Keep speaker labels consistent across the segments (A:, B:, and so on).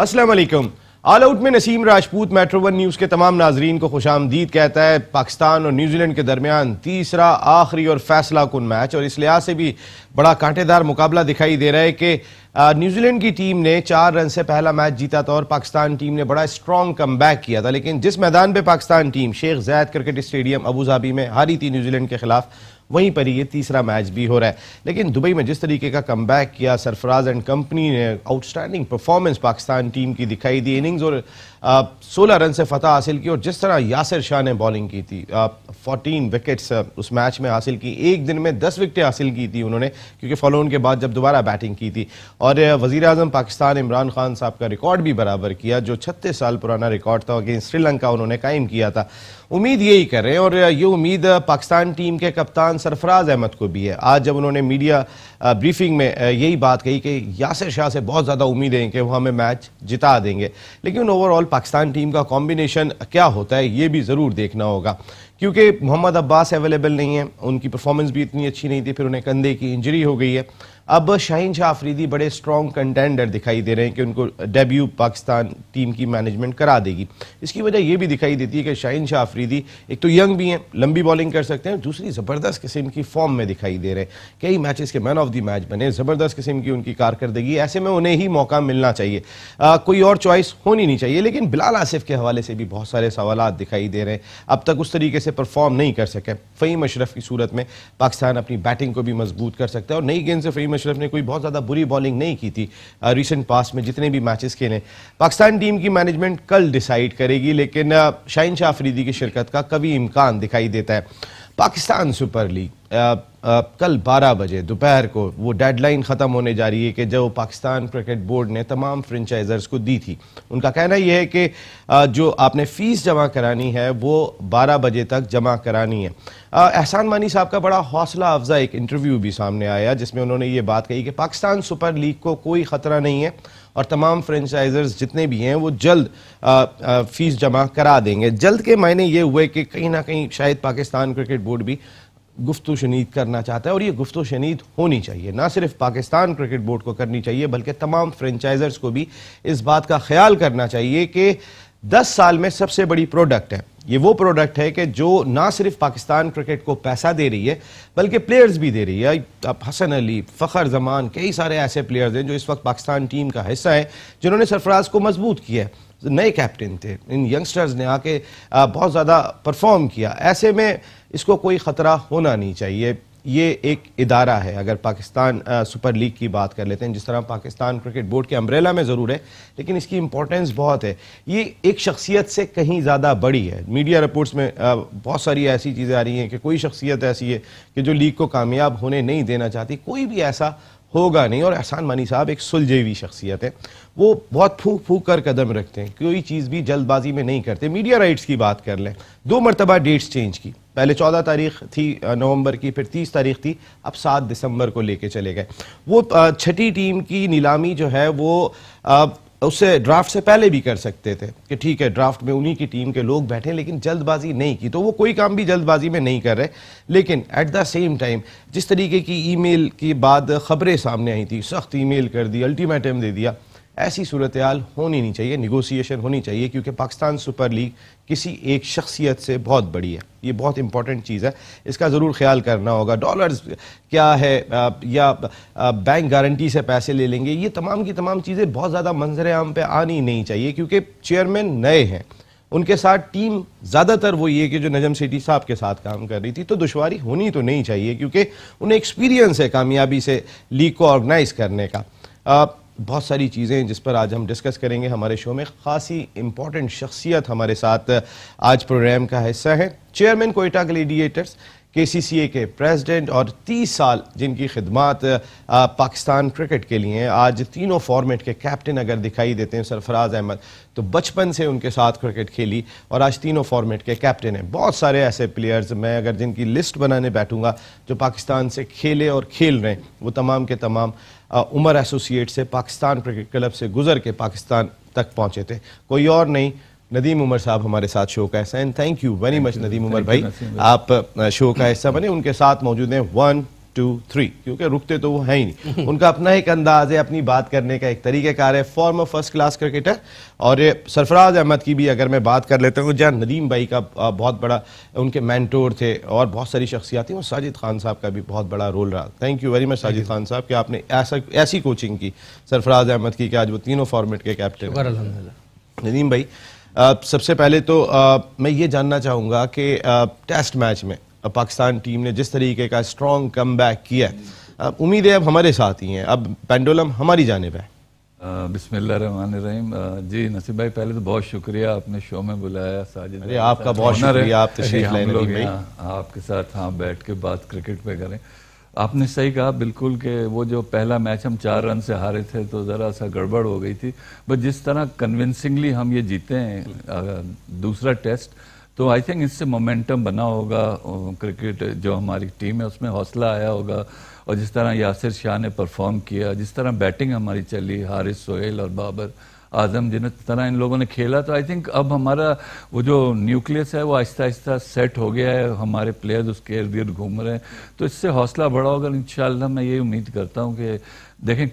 A: असलम ऑल आउट में Naseem Rajput metro one news के तमाम नाजरीन को खुश आमदीद कहता है पाकिस्तान और न्यूजीलैंड के दरमियान तीसरा आखिरी और फैसला कन मैच और इस लिहाज से भी बड़ा कांटेदार मुकाबला दिखाई दे रहा है कि न्यूजीलैंड की टीम ने चार रन से पहला मैच जीता था और पाकिस्तान टीम ने बड़ा स्ट्रॉन्ग कम बैक किया था लेकिन जिस मैदान पर Pakistan team Sheikh Zayed cricket stadium Abu Dhabi में हारी थी न्यूजीलैंड के खिलाफ वहीं पर ये तीसरा मैच भी हो रहा है लेकिन दुबई में जिस तरीके का कम किया सरफराज एंड कंपनी ने आउटस्टैंडिंग परफॉर्मेंस पाकिस्तान टीम की दिखाई दी इनिंग्स और Uh, सोलह रन से फतह हासिल की और जिस तरह यासिर शाह ने बॉलिंग की थी फोर्टीन uh, विकेट्स uh, उस मैच में हासिल की एक दिन में दस विकटें हासिल की थी उन्होंने क्योंकि फॉलोन के बाद जब दोबारा बैटिंग की थी और वजी अजम पाकिस्तान इमरान खान साहब का रिकॉर्ड भी बराबर किया जो छत्तीस साल पुराना रिकॉर्ड था अगेंस्ट श्रीलंका उन्होंने कायम किया था उम्मीद यही कर रहे हैं और ये उम्मीद पाकिस्तान टीम के कप्तान सरफराज अहमद को भी है आज जब उन्होंने मीडिया ब्रीफिंग में यही बात कही कि यासिर शाह से बहुत ज़्यादा उम्मीदें हैं कि वो हमें मैच जिता देंगे लेकिन ओवरऑल पाकिस्तान टीम का कॉम्बिनेशन क्या होता है ये भी ज़रूर देखना होगा क्योंकि मोहम्मद अब्बास अवेलेबल नहीं है उनकी परफॉर्मेंस भी इतनी अच्छी नहीं थी फिर उन्हें कंधे की इंजरी हो गई है अब शाहिन शाह आफरीदी बड़े स्ट्रॉन्ग कंटेंडर दिखाई दे रहे हैं कि उनको डेब्यू पाकिस्तान टीम की मैनेजमेंट करा देगी इसकी वजह यह भी दिखाई देती है कि शाहिन शाह आफरीदी एक तो यंग भी हैं लंबी बॉलिंग कर सकते हैं दूसरी ज़बरदस्त किस्म की फॉर्म में दिखाई दे रहे हैं कई मैचेस के मैन ऑफ दी मैच बने ज़बरदस्त किस्म की उनकी कारकर्दगी ऐसे में उन्हें ही मौका मिलना चाहिए आ, कोई और चॉइस होनी नहीं चाहिए लेकिन बिलाल आसिफ के हवाले से भी बहुत सारे सवाल दिखाई दे रहे हैं अब तक उस तरीके से परफॉर्म नहीं कर सके फ़ीम अशरफ की सूरत में पाकिस्तान अपनी बैटिंग को भी मजबूत कर सकता है और नई गेंद से फ़ीम मुशरफ ने कोई बहुत ज़्यादा बुरी बॉलिंग नहीं की थी रिसेंट पास में जितने भी मैचेस खेले पाकिस्तान टीम की मैनेजमेंट कल डिसाइड करेगी लेकिन शाहिन शाह आफरीदी की शिरकत का कभी इम्कान दिखाई देता है पाकिस्तान सुपर लीग आ, आ, कल 12 बजे दोपहर को वो डेडलाइन ख़त्म होने जा रही है कि जो पाकिस्तान क्रिकेट बोर्ड ने तमाम फ्रेंचाइजर्स को दी थी उनका कहना यह है कि जो आपने फ़ीस जमा करानी है वो 12 बजे तक जमा करानी है एहसान मानी साहब का बड़ा हौसला अफजा एक इंटरव्यू भी सामने आया जिसमें उन्होंने ये बात कही कि पाकिस्तान सुपर लीग को कोई ख़तरा नहीं है और तमाम फ्रेंचाइजर्स जितने भी हैं वो जल्द आ, आ, फीस जमा करा देंगे जल्द के मायने ये हुए कि कहीं ना कहीं शायद पाकिस्तान क्रिकेट बोर्ड भी गुफ्तु शनीद करना चाहता है और ये गुफ्तु शनीद होनी चाहिए ना सिर्फ पाकिस्तान क्रिकेट बोर्ड को करनी चाहिए बल्कि तमाम फ्रेंचाइजर्स को भी इस बात का ख्याल करना चाहिए कि दस साल में सबसे बड़ी प्रोडक्ट है ये वो प्रोडक्ट है कि जो ना सिर्फ पाकिस्तान क्रिकेट को पैसा दे रही है बल्कि प्लेयर्स भी दे रही है अब हसन अली फ़खर जमान कई सारे ऐसे प्लेयर्स हैं जो इस वक्त पाकिस्तान टीम का हिस्सा है जिन्होंने सरफराज को मजबूत किया है नए कैप्टन थे इन यंगस्टर्स ने आके बहुत ज़्यादा परफॉर्म किया ऐसे में इसको कोई ख़तरा होना नहीं चाहिए ये एक इदारा है अगर पाकिस्तान आ, सुपर लीग की बात कर लेते हैं जिस तरह पाकिस्तान क्रिकेट बोर्ड के अम्ब्रेला में ज़रूर है लेकिन इसकी इम्पोर्टेंस बहुत है ये एक शख्सियत से कहीं ज़्यादा बड़ी है मीडिया रिपोर्ट्स में बहुत सारी ऐसी चीज़ें आ रही हैं कि कोई शख्सियत ऐसी है कि जो लीग को कामयाब होने नहीं देना चाहती कोई भी ऐसा होगा नहीं और एहसान मानी साहब एक सुलझे हुई शख्सियत है वो बहुत फूक फूक कर कदम रखते हैं कोई चीज़ भी जल्दबाजी में नहीं करते मीडिया राइट्स की बात कर लें दो मरतबा डेट्स चेंज की पहले चौदह तारीख थी नवंबर की फिर तीस तारीख थी अब सात दिसंबर को लेके चले गए वो छठी टीम की नीलामी जो है वो उससे ड्राफ्ट से पहले भी कर सकते थे कि ठीक है ड्राफ्ट में उन्हीं की टीम के लोग बैठे लेकिन जल्दबाजी नहीं की तो वो कोई काम भी जल्दबाजी में नहीं कर रहे लेकिन एट द सेम टाइम जिस तरीके की ईमेल के बाद खबरें सामने आई थी सख्त ईमेल कर दी अल्टीमेटम दे दिया ऐसी सूरत हाल होनी नहीं चाहिए निगोसिएशन होनी चाहिए क्योंकि पाकिस्तान सुपर लीग किसी एक शख्सियत से बहुत बड़ी है ये बहुत इंपॉर्टेंट चीज़ है इसका ज़रूर ख्याल करना होगा डॉलर्स क्या है या बैंक गारंटी से पैसे ले लेंगे ये तमाम की तमाम चीज़ें बहुत ज़्यादा मंजर आम पर आनी नहीं चाहिए क्योंकि चेयरमैन नए हैं उनके साथ टीम ज़्यादातर वो ये कि जो नजम सिटी साहब के साथ काम कर रही थी तो दुशारी होनी तो नहीं चाहिए क्योंकि उन्हें एक्सपीरियंस है कामयाबी से लीग को ऑर्गेनाइज करने का आ, बहुत सारी चीज़ें जिस पर आज हम डिस्कस करेंगे हमारे शो में खासी इम्पॉर्टेंट शख्सियत हमारे साथ आज प्रोग्राम का हिस्सा है चेयरमैन कोयटा ग्लेडिएटर्स के सी सी ए के प्रेसिडेंट और 30 साल जिनकी खिदमत पाकिस्तान क्रिकेट के लिए हैं आज तीनों फॉर्मेट के कैप्टन अगर दिखाई देते हैं सरफराज अहमद तो बचपन से उनके साथ क्रिकेट खेली और आज तीनों फॉर्मेट के कैप्टन हैं बहुत सारे ऐसे प्लेयर्स मैं अगर जिनकी लिस्ट बनाने बैठूंगा जो पाकिस्तान से खेले और खेल रहे हैं वो तमाम के तमाम उमर एसोसिएट से पाकिस्तान क्रिकेट क्लब से गुजर के पाकिस्तान तक पहुंचे थे कोई और नहीं नदीम उमर साहब हमारे साथ शो का end thank you very much Nadeem Umar भाई आप शो का हिस्सा बने उनके साथ मौजूद हैं वन टू थ्री क्योंकि रुकते तो वो है ही नहीं उनका अपना एक अंदाज है अपनी बात करने का एक कार है फॉर्मर फर्स्ट क्लास क्रिकेटर और ये सरफराज अहमद की भी अगर मैं बात कर लेता हूँ जहाँ नदीम भाई का बहुत बड़ा उनके मैंटोर थे और बहुत सारी शख्सियात थी और साजिद खान साहब का भी बहुत बड़ा रोल रहा thank you very much Sajid Khan साहब कि आपने ऐसा ऐसी कोचिंग की सरफराज अहमद की कि आज वो तीनों फॉर्मेट के कैप्टन नदीम भाई सबसे पहले तो मैं ये जानना चाहूँगा कि टेस्ट मैच में पाकिस्तान टीम ने जिस तरीके का स्ट्रॉन्ग कम बैक किया है उम्मीद है अब हमारे साथ ही हैं अब पेंडोलम हमारी जानब
B: है बिसमीम जी नसीब भाई पहले तो बहुत शुक्रिया आपने शो में बुलाया साजिद अरे आपका बहुत शुक्रिया आप तो हम लोग आपके साथ हाँ बैठ के बात क्रिकेट पे करें आपने सही कहा बिल्कुल कि वो जो पहला मैच हम चार रन से हारे थे तो ज़रा सा गड़बड़ हो गई थी बट जिस तरह कन्विंसिंगली हम ये जीते हैं दूसरा टेस्ट तो आई थिंक इससे मोमेंटम बना होगा क्रिकेट जो हमारी टीम है उसमें हौसला आया होगा और जिस तरह यासिर शाह ने परफॉर्म किया जिस तरह बैटिंग हमारी चली हारिस सोहेल और बाबर आजम जिन तरह इन लोगों ने खेला तो आई थिंक अब हमारा वो जो न्यूक्लियस है वो आहिस्ता आहिस्ता सेट हो गया है हमारे प्लेयर्स उसके इर्द गिर्द घूम रहे हैं तो इससे हौसला बढ़ा होगा इन मैं यही उम्मीद करता हूँ कि देखें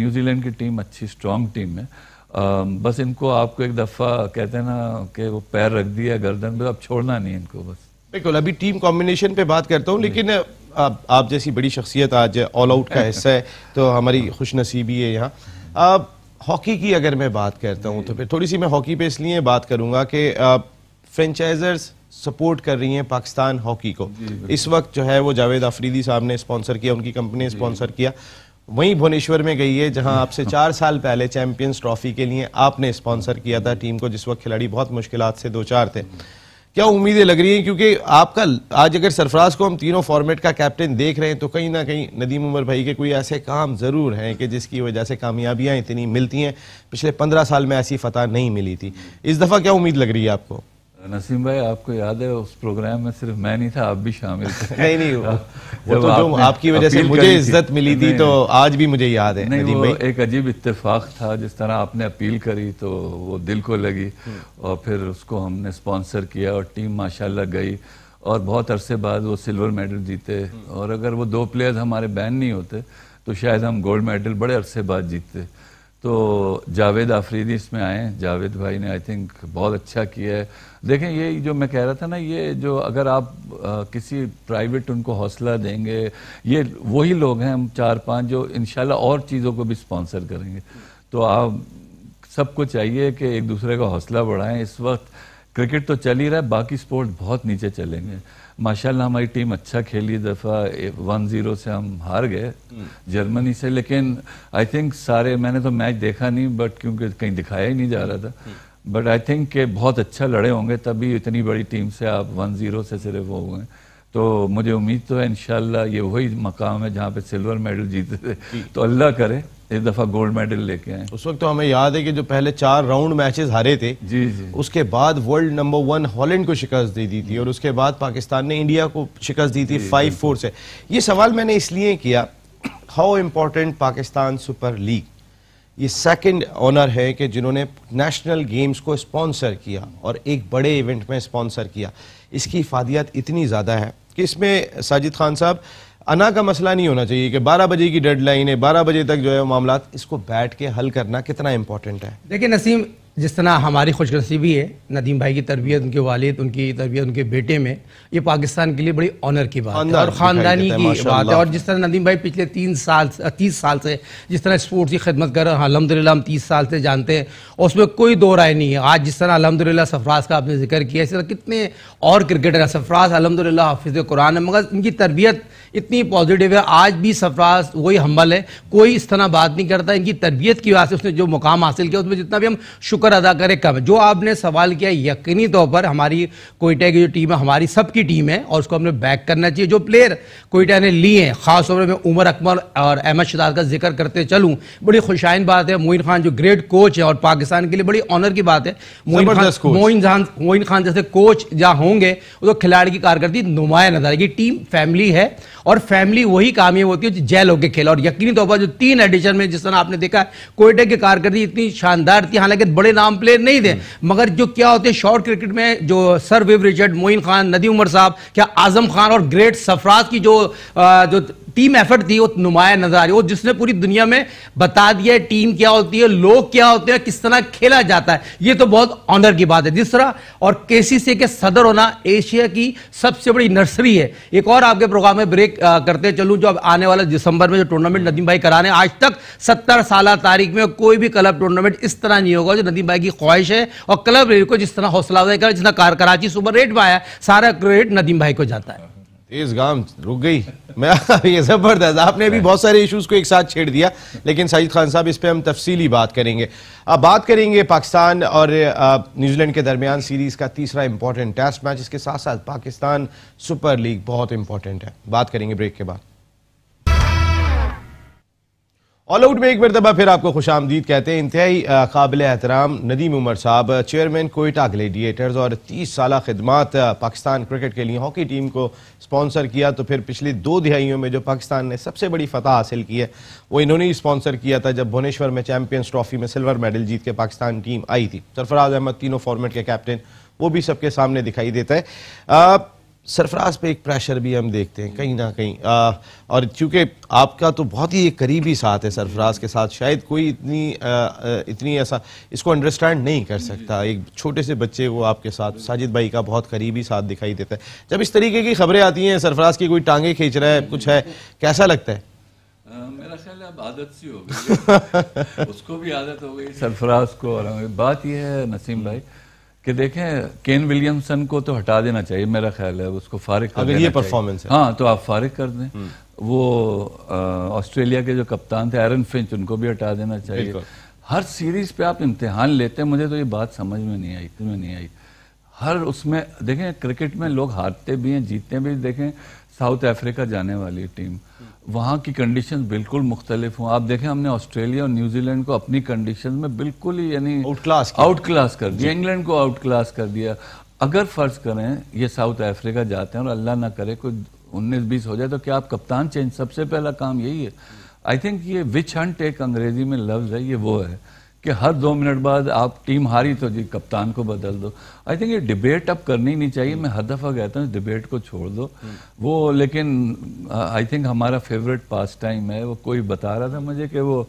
B: न्यूजीलैंड की टीम अच्छी स्ट्रॉन्ग टीम है आ, बस इनको आपको एक दफ़ा कहते हैं ना कि वो पैर रख दिया गर्दन पे अब छोड़ना नहीं इनको बस
A: बिल्कुल अभी टीम कॉम्बिनेशन पे बात करता हूँ लेकिन आप आप जैसी बड़ी शख्सियत आज ऑल आउट का हिस्सा है तो हमारी खुश नसीबी है यहाँ अब हॉकी की अगर मैं बात करता हूँ तो फिर थोड़ी सी मैं हॉकी पे इसलिए बात करूंगा कि फ्रेंचाइजर्स सपोर्ट कर रही हैं पाकिस्तान हॉकी को इस वक्त जो है वो जावेद आफरीदी साहब ने स्पॉन्सर किया उनकी कंपनी ने स्पॉन्सर किया वहीं भुवनेश्वर में गई है जहां आपसे चार साल पहले चैंपियंस ट्रॉफी के लिए आपने स्पॉन्सर किया था टीम को जिस वक्त खिलाड़ी बहुत मुश्किल से दो चार थे क्या उम्मीदें लग रही हैं क्योंकि आपका आज अगर सरफराज को हम तीनों फॉर्मेट का कैप्टन देख रहे हैं तो कहीं ना कहीं नदीम उमर भाई के कोई ऐसे काम ज़रूर हैं कि जिसकी वजह से कामयाबियाँ इतनी मिलती हैं पिछले पंद्रह साल में ऐसी फतह नहीं मिली थी इस दफ़ा क्या उम्मीद लग रही है
B: आपको नसीम भाई आपको याद है उस प्रोग्राम में सिर्फ मैं नहीं था आप भी शामिल थे नहीं नहीं वो, वो तो जो आपकी वजह से मुझे इज्जत मिली थी तो आज भी मुझे याद है नहीं वो एक अजीब इत्तेफाक था जिस तरह आपने अपील करी तो वो दिल को लगी हम्म। और फिर उसको हमने स्पॉन्सर किया और टीम माशाल्लाह गई और बहुत अरसे बाद वो सिल्वर मेडल जीते हम्म। और अगर वो दो प्लेयर्स हमारे बैन नहीं होते तो शायद हम गोल्ड मेडल बड़े अरसे बाद जीतते तो जावेद आफरीदी इसमें आए जावेद भाई ने आई थिंक बहुत अच्छा किया है देखें ये जो मैं कह रहा था ना ये जो अगर आप आ, किसी प्राइवेट उनको हौसला देंगे ये वही लोग हैं हम चार पांच जो इन और चीज़ों को भी स्पॉन्सर करेंगे तो आप सबको चाहिए कि एक दूसरे का हौसला बढ़ाएं इस वक्त क्रिकेट तो चल ही रहा है बाकी स्पोर्ट्स बहुत नीचे चलेंगे माशाल्लाह हमारी टीम अच्छा खेली दफ़ा वन ज़ीरो से हम हार गए हम्म। जर्मनी से लेकिन आई थिंक सारे मैंने तो मैच देखा नहीं बट क्योंकि कहीं दिखाया ही नहीं जा रहा था हम्म। बट आई थिंक के बहुत अच्छा लड़े होंगे तभी इतनी बड़ी टीम से आप वन ज़ीरो से सिर्फ वो हुए तो मुझे उम्मीद तो है इन ये वही मकाम है जहाँ पे सिल्वर मेडल जीते थे तो अल्लाह करे इस दफ़ा गोल्ड मेडल लेके आए उस वक्त तो हमें याद है कि जो पहले चार राउंड मैचेस हारे थे जी जी उसके बाद
A: वर्ल्ड नंबर वन हॉलैंड को शिकस्त दे दी थी और उसके बाद पाकिस्तान ने इंडिया को शिकस्त दी थी फाइव फोर से ये सवाल मैंने इसलिए किया how important Pakistan super league ये सेकंड ऑनर है कि जिन्होंने नेशनल गेम्स को स्पॉन्सर किया और एक बड़े इवेंट में स्पॉन्सर किया इसकी फादियात इतनी ज़्यादा है कि इसमें साजिद खान साहब अना का मसला नहीं होना चाहिए कि 12 बजे की डेडलाइन है 12 बजे तक जो है मामला इसको बैठ के हल करना कितना इम्पोर्टेंट है
C: देखिए नसीम जिस तरह हमारी नसीबी है नदीम भाई की तरबियत उनके वालिद उनकी तरबियत उनके बेटे में ये पाकिस्तान के लिए बड़ी ऑनर की बात है और ख़ानदानी की बात है और जिस तरह नदीम भाई पिछले तीन साल तीस साल से जिस तरह स्पोर्ट्स की खदमत कर रहे ला अलहमदिल्ला हम तीस साल से जानते हैं और उसमें कोई दो राय नहीं है आज जिस तरह अलहमदिल्ला सफराज का आपने जिक्र किया इस तरह कितने और क्रिकेटर हैं सफराज अलहमदिल्ला हाफिज़ कुरान है मगर इनकी तरबियत इतनी पॉजिटिव है आज भी सफराज वही हम्बल है कोई इस तरह बात नहीं करता इनकी तरबियत की वजह से उसने जो मुकाम हासिल किया उसमें जितना भी हम शुक्र शुक्र अदा करें कब जो आपने सवाल किया यकीनी तौर पर हमारी कोयटा की जो टीम है हमारी सबकी टीम है और उसको हमने बैक करना चाहिए जो प्लेयर कोयटा ने लिए हैं खासतौर पर मैं उमर अकमल और अहमद शदार का जिक्र करते चलूँ बड़ी खुशाइन बात है मोइन खान जो ग्रेट कोच है और पाकिस्तान के लिए बड़ी ऑनर की बात है मोइन खान मोइन खान मोइन खान जैसे कोच जहाँ होंगे वो तो खिलाड़ी की कारकर्दगी नुमाया नजर आएगी टीम फैमिली है और फैमिली वही कामयाब होती है जो जैल होकर खेला और यकीनी तौर पर जो तीन एडिशन में जिस तरह आपने देखा कोयटा की कारकर्दगी इतनी शानदार थी हालांकि बड़े बड़े नाम प्लेयर नहीं थे हम्म। मगर जो क्या होते शॉर्ट क्रिकेट में जो sir Viv Richard Moin Khan Nadeem Umar साहब क्या आजम खान और ग्रेट सफराज की जो जो टीम एफर्ट थी वो नुमाया नजर आ रही वो जिसने पूरी दुनिया में बता दिया है टीम क्या होती है लोग क्या होते हैं किस तरह खेला जाता है ये तो बहुत ऑनर की बात है जिस तरह और सी के सदर होना एशिया की सबसे बड़ी नर्सरी है एक और आपके प्रोग्राम में ब्रेक करते चलूँ जो अब आने वाला दिसंबर में जो टूर्नामेंट नदीम भाई कराने आज तक सत्तर साल तारीख में कोई भी क्लब टूर्नामेंट इस तरह नहीं होगा जो नदीम भाई की ख्वाहिश है और क्लब को जिस तरह हौसला अफजाई कर जितना कराची सुपर रेट में आया सारा क्रेडिट नदीम भाई को जाता है
A: तेज गाम रुक गई मैं ये ज़बरदस्त आपने भी बहुत सारे इश्यूज को एक साथ छेड़ दिया लेकिन साजिद खान साहब इस पर हम तफसीली बात करेंगे अब बात करेंगे पाकिस्तान और न्यूजीलैंड के दरमियान सीरीज़ का तीसरा इंपॉर्टेंट टेस्ट मैच इसके साथ साथ पाकिस्तान सुपर लीग बहुत इंपॉर्टेंट है बात करेंगे ब्रेक के बाद ऑल आउट में एक दबा फिर आपको खुश आमदीद कहते हैं इंतहाई काबिल एहतराम नदीम उमर साहब चेयरमैन कोयटा ग्लेडिएटर्स और तीस साल खदमात पाकिस्तान क्रिकेट के लिए हॉकी टीम को स्पॉन्सर किया तो फिर पिछली दो दिहाइयों में जो पाकिस्तान ने सबसे बड़ी फतह हासिल की है वो इन्होंने ही स्पॉन्सर किया था जब भुवनेश्वर में चैम्पियंस ट्रॉफी में सिल्वर मेडल जीत के पाकिस्तान टीम आई थी सरफराज अहमद तीनों फॉर्मेट के कैप्टन वो भी सबके सामने दिखाई देता है सरफराज पे एक प्रेशर भी हम देखते हैं कहीं ना कहीं आ, और चूंकि आपका तो बहुत ही एक करीबी साथ है सरफराज के साथ शायद कोई इतनी आ, इतनी ऐसा इसको अंडरस्टैंड नहीं कर सकता एक छोटे से बच्चे को आपके साथ साजिद भाई का बहुत करीबी साथ दिखाई देता है जब इस तरीके की खबरें आती हैं सरफराज की कोई टांगे खींच
B: रहा है कुछ है कैसा लगता है मेरा ख्याल अब आदत सी हो गई उसको भी आदत हो गई सरफराज को और बात यह है नसीम भाई कि देखें केन विलियमसन को तो हटा देना चाहिए मेरा ख्याल है उसको फारिग अगर ये परफॉर्मेंस है हाँ तो आप फारिग कर दें हम्म। वो ऑस्ट्रेलिया के जो कप्तान थे एरन फिंच उनको भी हटा देना चाहिए हर सीरीज पे आप इम्तिहान लेते हैं मुझे तो ये बात समझ में नहीं आई में नहीं आई हर उसमें देखें क्रिकेट में लोग हारते भी हैं जीतते भी देखें साउथ अफ्रीका जाने वाली टीम वहाँ की कंडीशन बिल्कुल मुख्तलिफ हूँ आप देखें हमने ऑस्ट्रेलिया और न्यूजीलैंड को अपनी कंडीशन में बिल्कुल ही यानी आउट क्लास आउट क्लास कर दिया इंग्लैंड को आउट क्लास कर दिया अगर फर्ज करें ये साउथ अफ्रीका जाते हैं और अल्लाह ना करे कोई उन्नीस बीस हो जाए तो क्या आप कप्तान चेंज सबसे पहला काम यही है आई थिंक ये विच हंट एक अंग्रेजी में लफ्ज है ये वो है कि हर दो मिनट बाद आप टीम हारी तो जी कप्तान को बदल दो आई थिंक ये डिबेट अब करनी नहीं चाहिए मैं हर दफ़ा कहता हूँ डिबेट को छोड़ दो वो लेकिन आई uh, थिंक हमारा फेवरेट पास टाइम है वो कोई बता रहा था मुझे कि वो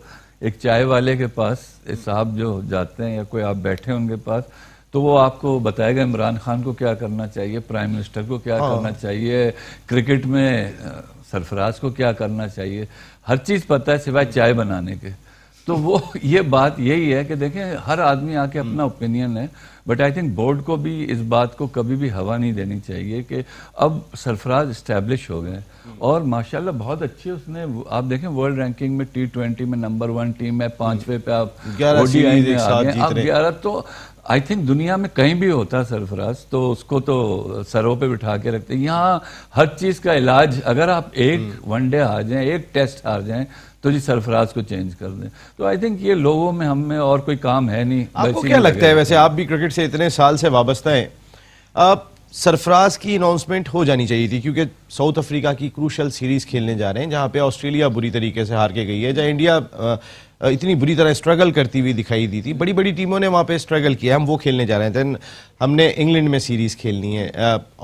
B: एक चाय वाले के पास साहब जो जाते हैं या कोई आप बैठे उनके पास तो वो आपको बताएगा इमरान खान को क्या करना चाहिए प्राइम मिनिस्टर को क्या हाँ। करना चाहिए क्रिकेट में uh, सरफराज को क्या करना चाहिए हर चीज़ पता है सिवाय चाय बनाने के तो वो ये बात यही है कि देखें हर आदमी आके हम्म। अपना ओपिनियन है बट आई थिंक बोर्ड को भी इस बात को कभी भी हवा नहीं देनी चाहिए कि अब सरफराज इस्टेब्लिश हो गए हम्म। और माशाल्लाह बहुत अच्छे उसने आप देखें वर्ल्ड रैंकिंग में टी ट्वेंटी में नंबर वन टीम है पांचवे हम्म। पे आप आ गए आप ग्यारह तो आई थिंक दुनिया में कहीं भी होता है सरफराज तो उसको तो सरों पे बिठा के रखते हैं यहाँ हर चीज़ का इलाज अगर आप एक वनडे हार जाए एक टेस्ट हार जाए तो जी सरफराज को चेंज कर दें तो आई थिंक ये लोगों में हम और कोई काम है नहीं आपको क्या लगता है वैसे आप भी क्रिकेट से इतने साल से वाबस्ता हैं
A: आप सरफराज की अनाउंसमेंट हो जानी चाहिए थी क्योंकि साउथ अफ्रीका की क्रूशल सीरीज खेलने जा रहे हैं जहाँ पे ऑस्ट्रेलिया बुरी तरीके से हार के गई है जहाँ इंडिया इतनी बुरी तरह स्ट्रगल करती हुई दिखाई दी थी बड़ी बड़ी टीमों ने वहाँ पे स्ट्रगल किया हम वो खेलने जा रहे हैं दैन हमने इंग्लैंड में सीरीज़ खेलनी है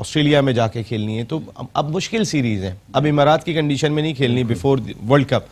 A: ऑस्ट्रेलिया में जाके खेलनी है तो अब मुश्किल सीरीज़ है अब इमारात की कंडीशन में नहीं खेलनी बिफोर वर्ल्ड कप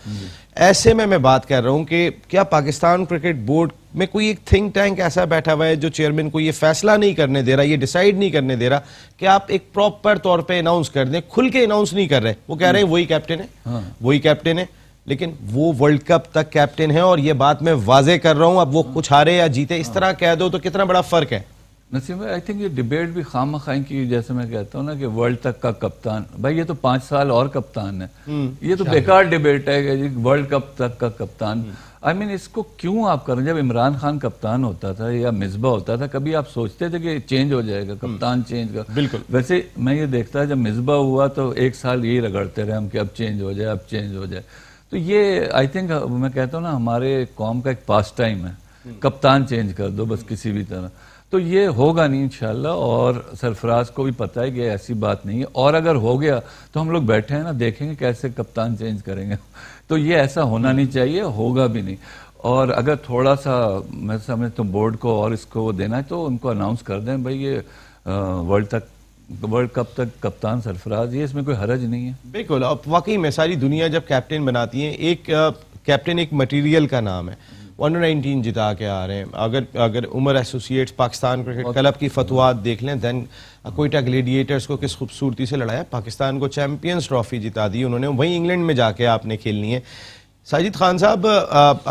A: ऐसे में मैं बात कर रहा हूँ कि क्या पाकिस्तान क्रिकेट बोर्ड में कोई एक थिंक टैंक ऐसा बैठा हुआ है जो चेयरमैन को ये फैसला नहीं करने दे रहा ये डिसाइड नहीं करने दे रहा कि आप एक प्रॉपर तौर पे अनाउंस कर दें खुल के अनाउंस नहीं कर रहे वो कह रहे हैं वही कैप्टन है हाँ। वही कैप्टन है लेकिन वो वर्ल्ड कप तक कैप्टन है और ये बात मैं वाजे कर रहा हूँ अब वो हाँ। कुछ हारे या जीते इस तरह कह दो तो कितना बड़ा फर्क है
B: नसीम भाई आई थिंक ये डिबेट भी खाम खाएं की जैसे मैं कहता हूँ ना कि वर्ल्ड तक का कप्तान भाई ये तो पांच साल और कप्तान है हम्म, ये तो बेकार डिबेट है कि वर्ल्ड कप तक का कप्तान I hmm. I mean mean, इसको क्यों आप कर रहे हैं जब इमरान खान कप्तान होता था या मिसबा होता था कभी आप सोचते थे कि चेंज हो जाएगा हम्म। कप्तान चेंज का बिल्कुल वैसे मैं ये देखता जब मिसबा हुआ तो एक साल यही रगड़ते रहे हम कि अब चेंज हो जाए अब चेंज हो जाए तो ये आई थिंक मैं कहता हूँ ना हमारे कॉम का एक पास टाइम है हम्म। कप्तान चेंज कर दो बस किसी भी तरह तो ये होगा नहीं इंशाल्लाह और सरफराज को भी पता है कि ऐसी बात नहीं है और अगर हो गया तो हम लोग बैठे हैं ना देखेंगे कैसे कप्तान चेंज करेंगे तो ये ऐसा होना नहीं चाहिए होगा भी नहीं और अगर थोड़ा सा मैं समझता तो हूँ बोर्ड को और इसको देना है तो उनको अनाउंस कर दें भाई ये वर्ल्ड तक वर्ल्ड कप तक कप्तान सरफराज ये इसमें कोई हरज नहीं है बिल्कुल
A: अब वाकई में सारी दुनिया जब कैप्टन बनाती है एक कैप्टन एक मटेरियल का नाम है अंडर नाइनटीन जिता के आ रहे हैं अगर अगर Umar associates Pakistan cricket club की फतवात देख लें दैन कोयटा ग्लेडिएटर्स को किस खूबसूरती से लड़ाया पाकिस्तान को चैम्पियंस ट्रॉफी जिता दी उन्होंने वहीं इंग्लैंड में जाके आपने खेलनी है साजिद खान साहब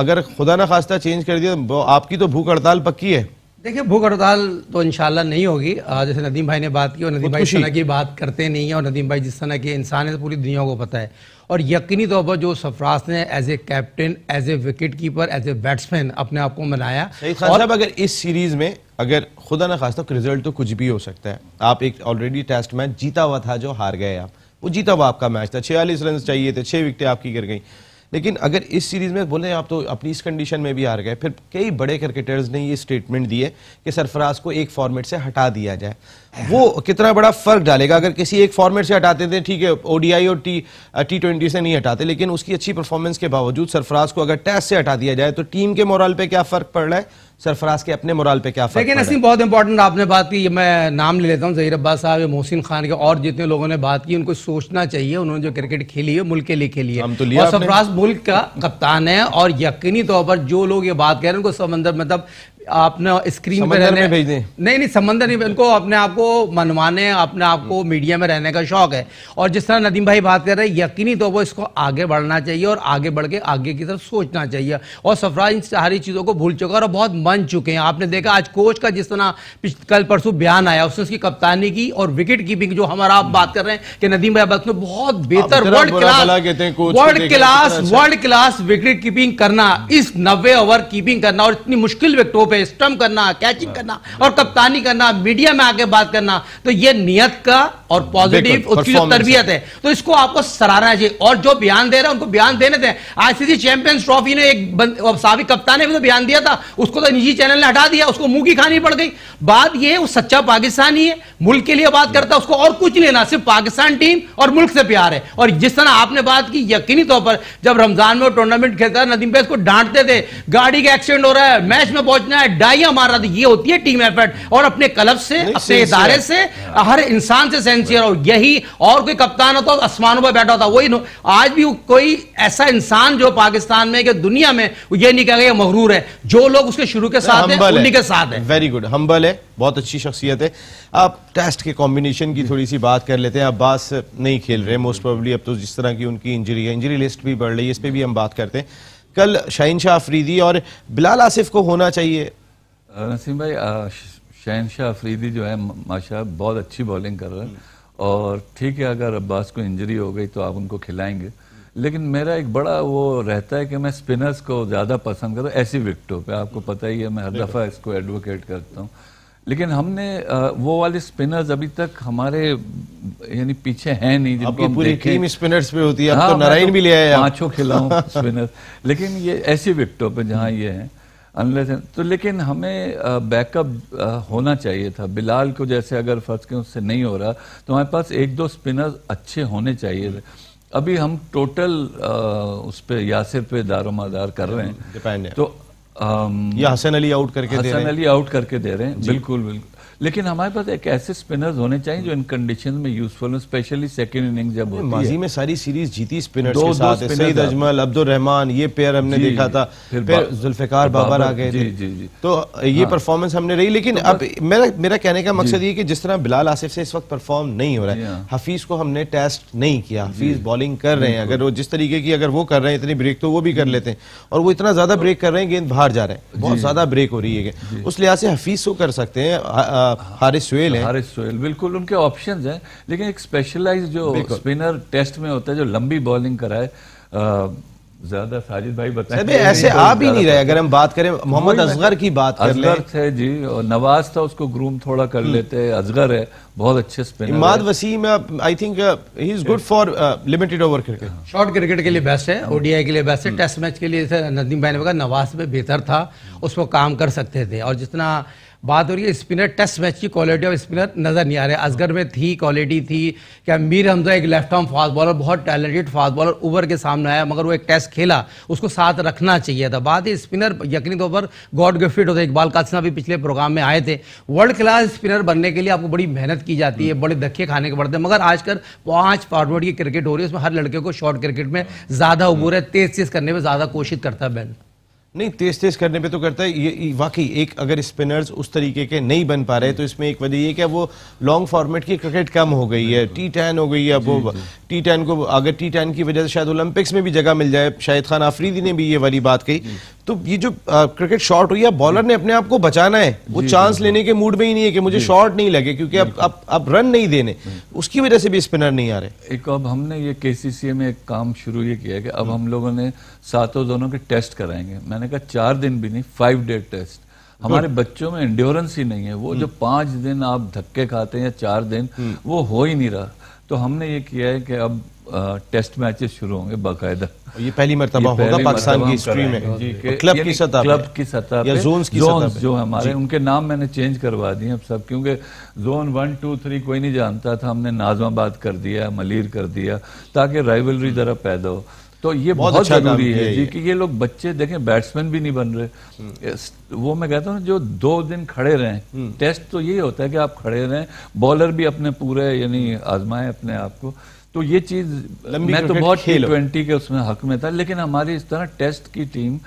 A: अगर खुदा ना खास्ता चेंज कर दिया आपकी तो भूख हड़ताल पक्की है
C: देखिए भूख हड़ताल तो इनशाला नहीं होगी जैसे नदीम भाई ने बात की और नदीम भाई जिस तो तरह की बात करते नहीं है और नदीम भाई जिस तरह के इंसान है तो पूरी दुनिया को पता है और यकीनी तौर पर जो सफराज ने as a captain as a wicket keeper as a batsman अपने आप को मनाया और अब
A: अगर इस सीरीज में अगर खुदा ना खास तो रिजल्ट तो कुछ भी हो सकता है आप एक ऑलरेडी टेस्ट मैच जीता हुआ था जो हार गए आप वो जीता हुआ आपका मैच था छियालीस रन चाहिए थे छह विकेटें आपकी गिर गई लेकिन अगर इस सीरीज़ में बोले आप तो अपनी इस कंडीशन में भी हार गए फिर कई बड़े क्रिकेटर्स ने ये स्टेटमेंट दिए कि सरफराज को एक फॉर्मेट से हटा दिया जाए वो कितना बड़ा फर्क डालेगा अगर किसी एक फॉर्मेट से हटाते थे ठीक है ओडीआई और टी टी ट्वेंटी से नहीं हटाते लेकिन उसकी अच्छी परफॉर्मेंस के बावजूद सरफराज को अगर टेस्ट से हटा दिया जाए तो टीम के मोरल पर क्या फ़र्क पड़ रहा है सरफराज के अपने मोरल पे क्या लेकिन नसीम
C: बहुत इंपॉर्टेंट आपने बात की मैं नाम ले लेता हूँ जहीर अब्बास साहब या मोहसिन खान के और जितने लोगों ने बात की उनको सोचना चाहिए उन्होंने जो क्रिकेट खेली है मुल्क के लिए खेली है तो सरफराज मुल्क का कप्तान है और यकीनी तौर पर जो लोग ये बात कह रहे हैं उनको समंदर मतलब आपने स्क्रीन पर रहने भेज दें नहीं नहीं समंदर नहीं उनको अपने आप को मनवाने अपने आप को मीडिया में रहने का शौक है और जिस तरह नदीम भाई बात कर रहे हैं यकीनी तौर तो पर इसको आगे बढ़ना चाहिए और आगे बढ़ के आगे की तरफ सोचना चाहिए और सफरा इन सारी चीज़ों को भूल चुका और बहुत मन चुके हैं आपने देखा आज कोच का जिस तरह कल परसों बयान आया उसने उसकी कप्तानी की और विकेट कीपिंग जो हमारा आप बात कर रहे हैं कि नदीम भाई बख्त बहुत बेहतर world class world class world class wicket keeping करना इस नब्बे ओवर कीपिंग करना और इतनी मुश्किल विकटों पर पे स्टम्प करना कैचिंग करना और कप्तानी करना मीडिया में आके बात करना तो ये नियत का और पॉजिटिव उसकी जो तरबियत है तो इसको आपको सराहना चाहिए और जो बयान दे रहे हैं उनको बयान देने दें आईसीसी चैंपियंस ट्रॉफी ने एक सबक कप्तान ने भी तो बयान दिया था उसको तो निजी चैनल ने हटा दिया उसको मुंह की खानी पड़ गई बात यह वो सच्चा पाकिस्तानी है मुल्क के लिए बात करता है उसको और कुछ लेना सिर्फ पाकिस्तान टीम और मुल्क से प्यार है और जिस तरह आपने बात की यकीनी तौर पर जब रमजान में टूर्नामेंट खेलता नदीम पे इसको डांटते थे गाड़ी का एक्सीडेंट हो रहा है मैच में पहुंचना है डाइया मार रहा था ये होती है टीम एफर्ट और अपने क्लब से अपने इदारे से हाँ। हर इंसान से सेंसियर और यही और कोई कप्तान होता आसमानों पर बैठा होता वही आज भी कोई ऐसा इंसान जो पाकिस्तान में दुनिया में ये नहीं कहेगा मगरूर है जो लोग उसके शुरू के साथ हैं उन्हीं के
A: साथ है वेरी गुड हम्बल है बहुत अच्छी शख्सियत है आप टेस्ट के कॉम्बिनेशन की थोड़ी सी बात कर लेते हैं अब्बास नहीं खेल रहे मोस्ट प्रोबली अब तो जिस तरह की उनकी इंजरी है इंजरी लिस्ट भी बढ़ रही है इस पर भी हम बात करते हैं कल शहनशाह शाह अफरीदी और
B: बिलाल आसिफ को होना चाहिए नसीम भाई शहनशाह शाह अफरीदी जो है माशा बहुत अच्छी बॉलिंग कर रहे हैं और ठीक है अगर अब्बास को इंजरी हो गई तो आप उनको खिलाएंगे लेकिन मेरा एक बड़ा वो रहता है कि मैं स्पिनर्स को ज़्यादा पसंद करूँ ऐसी विकटों पे आपको पता ही है मैं हर दफ़ा इसको एडवोकेट करता हूँ लेकिन हमने वो वाले स्पिनर्स अभी तक हमारे यानी पीछे हैं नहीं जिनको पूरी टीम स्पिनर्स पे होती है हाँ, तो नारायण तो भी ले आए पांचों खिलाऊं स्पिनर लेकिन ये ऐसी विकटों पे जहां ये हैं अनलेस तो लेकिन हमें बैकअप होना चाहिए था बिलाल को जैसे अगर फर्ज के उससे नहीं हो रहा तो हमारे पास एक दो स्पिनर्स अच्छे होने चाहिए थे अभी हम टोटल उस पर यासिर पे दारोमादार कर रहे हैं तो Um, या हसन अली आउट करके हसन अली आउट करके दे रहे हैं बिल्कुल बिल्कुल लेकिन हमारे पास एक ऐसे स्पिनर्स होने चाहिए जो इन कंडीशन में यूजफुल हो स्पेशली सेकंड इनिंग जब होती माजी है। में सारी सीरीज जीती स्पिनर्स के साथ सईद अजमल
A: अब्दुल रहमान ये पेयर हमने देखा था फिर जुल्फिकार बाबर आ गए तो ये परफॉर्मेंस हाँ। हमने रही लेकिन तो अब मेरा मेरा कहने का मकसद ये कि जिस तरह बिलाल आसिफ से इस वक्त परफॉर्म नहीं हो रहा है हाँ। हफीज को हमने टेस्ट नहीं किया हफीज बॉलिंग कर रहे हैं अगर वो जिस तरीके की अगर वो कर रहे हैं इतनी ब्रेक तो वो भी कर लेते हैं और वो इतना ज्यादा ब्रेक कर रहे हैं गेंद बाहर
B: जा रहे हैं बहुत ज्यादा ब्रेक हो रही है उस लिहाज से हफीज को तो कर सकते हैं हारिस सोहेल है हारिस सोहेल बिल्कुल उनके ऑप्शन हैं लेकिन एक स्पेशलाइज जो स्पिनर टेस्ट में होता है जो लंबी बॉलिंग कराए ज्यादा साजिद भाई ऐसे आ भी नहीं रहे अगर हम बात करें मोहम्मद की बात थे जी नवाज था उसको ग्रूम थोड़ा कर हम्म। लेते है बहुत अच्छे spinner Imad Wasim I think he is good for limited over
C: cricket short cricket के लिए बेस्ट है ओडीआई के लिए बेस्ट है टेस्ट मैच के लिए नदीम भाई ने कहा नवाज में बेहतर था hmm। उसको काम कर सकते थे और जितना बात हो रही है स्पिनर टेस्ट मैच की क्वालिटी ऑफ स्पिनर नज़र नहीं आ रहे असगर में थी क्वालिटी थी क्या मीर हमजा एक लेफ्ट आर्म फास्ट बॉलर बहुत टैलेंटेड फास्ट बॉलर ओवर के सामने आया मगर वो एक टेस्ट खेला उसको साथ रखना चाहिए था बात ही स्पिनर यकीन तौर पर गॉड गिफ्टेड होते इकबाल कासना भी पिछले प्रोग्राम में आए थे वर्ल्ड क्लास स्पिनर बनने के लिए आपको बड़ी मेहनत की जाती है बड़े धक्के खाने के पड़ते हैं मगर आजकल पाँच फॉरवर्ड की क्रिकेट हो रही है उसमें हर लड़के को शॉर्ट क्रिकेट में ज़्यादा उबूर है तेज़ तेज़ करने में ज़्यादा कोशिश करता है बैन नहीं तेज तेज
A: करने पे तो करता है ये वाकई एक अगर स्पिनर्स उस तरीके के नहीं बन पा रहे तो इसमें एक वजह ये क्या वो लॉन्ग फॉर्मेट की क्रिकेट कम हो गई है टी टेन हो गई है अब वो टी टेन को अगर टी टेन की वजह से शायद ओलंपिक्स में भी जगह मिल जाए शाहिद खान आफरीदी ने भी ये वाली बात कही तो ये जो आ, क्रिकेट शॉट हुई है बॉलर ने अपने आप को बचाना है वो चांस लेने के मूड में ही नहीं है कि मुझे शॉट नहीं लगे क्योंकि
B: अब अब अब रन नहीं देने उसकी वजह से भी स्पिनर नहीं आ रहे एक अब हमने ये केसीसीए में एक काम शुरू ये किया कि अब हम लोगों ने सातों दोनों के टेस्ट कराएंगे मैंने कहा चार दिन भी नहीं फाइव डे टेस्ट हमारे बच्चों में इंड्योरेंस ही नहीं है वो जो हम्म। पांच दिन आप धक्के खाते हैं या चार दिन हम्म। वो हो ही नहीं रहा तो हमने ये किया है कि अब टेस्ट मैचेस शुरू होंगे बाकायदा ये पहली मरतबा होगा पाकिस्तान की हिस्ट्री में क्लब की सतह क्लब की सतह या जोन की जोन जो हमारे उनके नाम मैंने चेंज करवा दिए अब सब क्योंकि जोन वन टू थ्री कोई नहीं जानता था हमने नाजमाबाद कर दिया मलिर कर दिया ताकि राइवलरी हम्म। जरा पैदा हो तो ये बहुत, बहुत अच्छा जरूरी है जी कि ये लोग बच्चे देखें बैट्समैन भी नहीं बन रहे हम्म। वो मैं कहता हूँ जो दो दिन खड़े रहें टेस्ट हम्म। तो यही होता है कि आप खड़े रहें बॉलर भी अपने पूरे यानी आजमाएं अपने आप को तो ये चीज मैं तो बहुत टी ट्वेंटी के उसमें हक में था लेकिन हमारी इस तरह टेस्ट की टीम